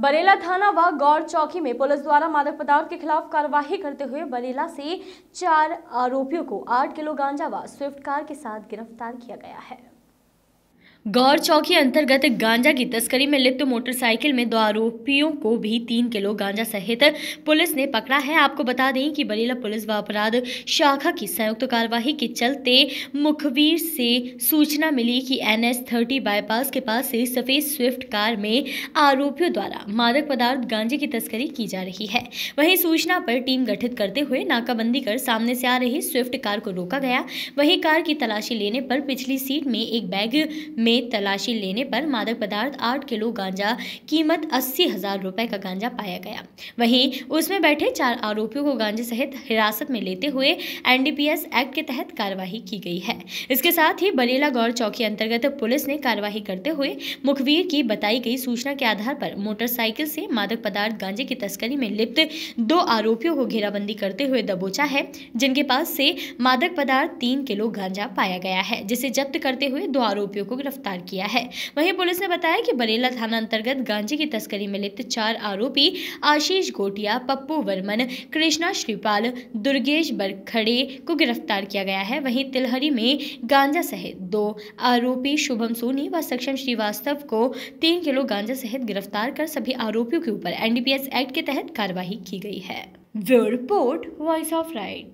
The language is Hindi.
बरेला थाना व गौर चौकी में पुलिस द्वारा मादक पदार्थ के खिलाफ कार्रवाई करते हुए बरेला से चार आरोपियों को आठ किलो गांजा व स्विफ्ट कार के साथ गिरफ्तार किया गया है गौर चौकी अंतर्गत गांजा की तस्करी में लिप्त मोटरसाइकिल में दो आरोपियों को भी तीन किलो गांजा सहित पुलिस ने पकड़ा है आपको बता दें कि बरेला पुलिस व अपराध शाखा की संयुक्त कार्यवाही के चलते मुखबिर से सूचना मिली कि एनएस थर्टी बाईपास के पास से सफेद स्विफ्ट कार में आरोपियों द्वारा मादक पदार्थ गांजे की तस्करी की जा रही है वहीं सूचना पर टीम गठित करते हुए नाकाबंदी कर सामने से आ रही स्विफ्ट कार को रोका गया वहीं कार की तलाशी लेने पर पिछली सीट में एक बैग में में तलाशी लेने पर मादक पदार्थ आठ किलो गांजा कीमत अस्सी हजार रुपए का गांजा पाया गया वहीं उसमें बैठे चार आरोपियों को गांजे सहित हिरासत में लेते हुए एनडीपीएस एक्ट के तहत कार्रवाई की गई है इसके साथ ही बरेला गौर चौकी अंतर्गत पुलिस ने कार्रवाई करते हुए मुखबीर की बताई गई सूचना के आधार पर मोटरसाइकिल से मादक पदार्थ गांजे की तस्करी में लिप्त दो आरोपियों को घेराबंदी करते हुए दबोचा है जिनके पास से मादक पदार्थ तीन किलो गांजा पाया गया है जिसे जब्त करते हुए दो आरोपियों को गिरफ्तार गिरफ्तार किया है वहीं पुलिस ने बताया कि बरेला थाना अंतर्गत गांजे की तस्करी में लिप्त चार आरोपी आशीष गोटिया पप्पू वर्मन कृष्णा श्रीपाल दुर्गेश बरखड़े को गिरफ्तार किया गया है वहीं तिलहरी में गांजा सहित दो आरोपी शुभम सोनी व सक्षम श्रीवास्तव को तीन किलो गांजा सहित गिरफ्तार कर सभी आरोपियों के ऊपर एनडीपीएस एक्ट के तहत कार्रवाई की गई है रिपोर्ट वॉइस ऑफ राइट